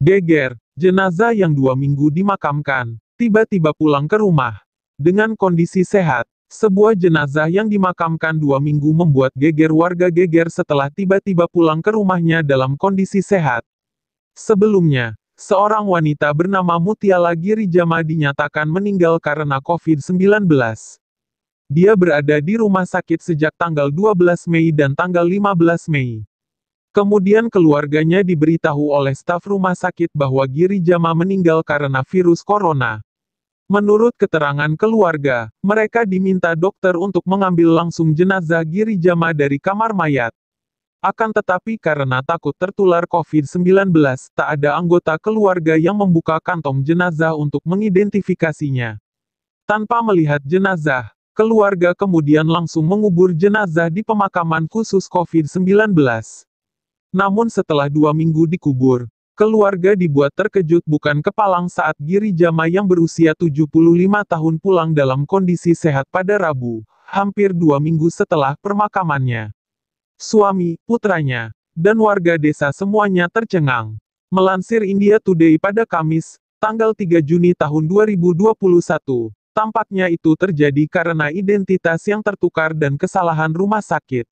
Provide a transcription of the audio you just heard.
Geger, jenazah yang dua minggu dimakamkan, tiba-tiba pulang ke rumah. Dengan kondisi sehat, sebuah jenazah yang dimakamkan dua minggu membuat geger warga geger setelah tiba-tiba pulang ke rumahnya dalam kondisi sehat. Sebelumnya, seorang wanita bernama Mutiala Girijama dinyatakan meninggal karena COVID-19. Dia berada di rumah sakit sejak tanggal 12 Mei dan tanggal 15 Mei. Kemudian keluarganya diberitahu oleh staf rumah sakit bahwa Giri Jama meninggal karena virus corona. Menurut keterangan keluarga, mereka diminta dokter untuk mengambil langsung jenazah Giri Jama dari kamar mayat. Akan tetapi karena takut tertular COVID-19, tak ada anggota keluarga yang membuka kantong jenazah untuk mengidentifikasinya. Tanpa melihat jenazah, keluarga kemudian langsung mengubur jenazah di pemakaman khusus COVID-19. Namun setelah dua minggu dikubur, keluarga dibuat terkejut bukan kepalang saat Giri Jama yang berusia 75 tahun pulang dalam kondisi sehat pada Rabu, hampir dua minggu setelah permakamannya. Suami, putranya, dan warga desa semuanya tercengang. Melansir India Today pada Kamis, tanggal 3 Juni tahun 2021, tampaknya itu terjadi karena identitas yang tertukar dan kesalahan rumah sakit.